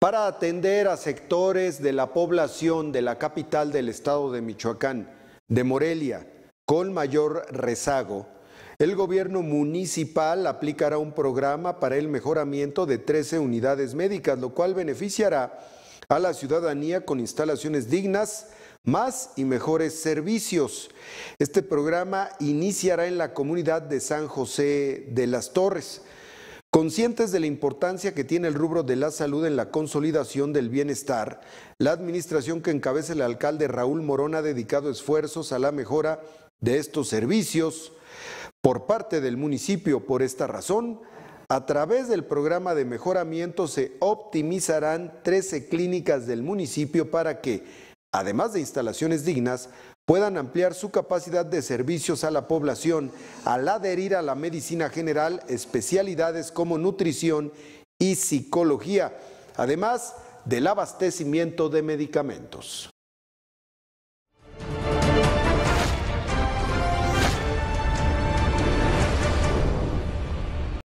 para atender a sectores de la población de la capital del estado de Michoacán, de Morelia, con mayor rezago, el gobierno municipal aplicará un programa para el mejoramiento de 13 unidades médicas, lo cual beneficiará a la ciudadanía con instalaciones dignas, más y mejores servicios. Este programa iniciará en la comunidad de San José de las Torres. Conscientes de la importancia que tiene el rubro de la salud en la consolidación del bienestar, la administración que encabeza el alcalde Raúl Morón ha dedicado esfuerzos a la mejora de estos servicios por parte del municipio. Por esta razón, a través del programa de mejoramiento se optimizarán 13 clínicas del municipio para que, además de instalaciones dignas, puedan ampliar su capacidad de servicios a la población al adherir a la medicina general especialidades como nutrición y psicología, además del abastecimiento de medicamentos.